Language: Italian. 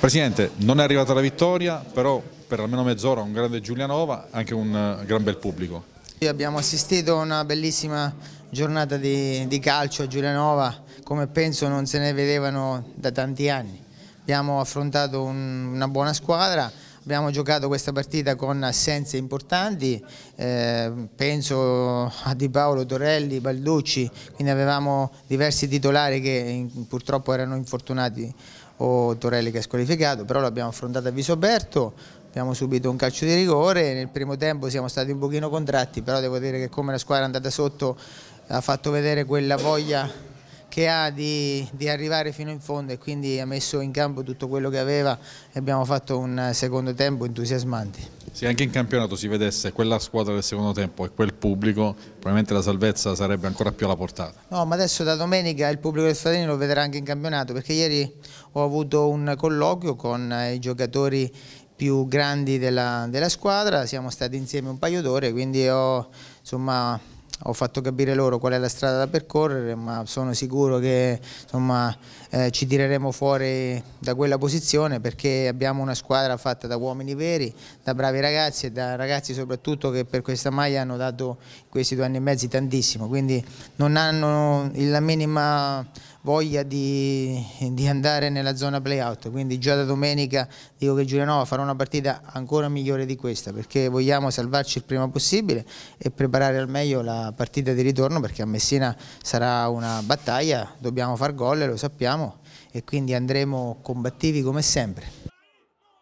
Presidente, non è arrivata la vittoria, però per almeno mezz'ora un grande Giulianova, anche un eh, gran bel pubblico. Abbiamo assistito a una bellissima giornata di, di calcio a Giulianova, come penso non se ne vedevano da tanti anni. Abbiamo affrontato un, una buona squadra, Abbiamo giocato questa partita con assenze importanti, eh, penso a Di Paolo, Torelli, Balducci, quindi avevamo diversi titolari che in, purtroppo erano infortunati o Torelli che è squalificato, però l'abbiamo affrontata a viso aperto, abbiamo subito un calcio di rigore, nel primo tempo siamo stati un pochino contratti, però devo dire che come la squadra è andata sotto ha fatto vedere quella voglia che ha di, di, arrivare fino in fondo e quindi ha messo in campo tutto quello che aveva e abbiamo fatto un secondo tempo entusiasmante. Se anche in campionato si vedesse quella squadra del secondo tempo e quel pubblico, probabilmente la salvezza sarebbe ancora più alla portata. No, ma adesso da domenica il pubblico del Stradini lo vedrà anche in campionato, perché ieri ho avuto un colloquio con eh, i giocatori più grandi della, della squadra, siamo stati insieme un paio d'ore, quindi ho insomma ho fatto capire loro qual è la strada da percorrere, ma sono sicuro che insomma, eh, ci tireremo fuori da quella posizione perché abbiamo una squadra fatta da uomini veri, da bravi ragazzi e da ragazzi soprattutto che per questa maglia hanno dato questi due anni e mezzo tantissimo, quindi non hanno la minima voglia di, di andare nella zona playout, quindi già da domenica dico che Giulianova farà una partita ancora migliore di questa perché vogliamo salvarci il prima possibile e preparare al meglio la partita di ritorno perché a Messina sarà una battaglia, dobbiamo far gol, lo sappiamo e quindi andremo combattivi come sempre.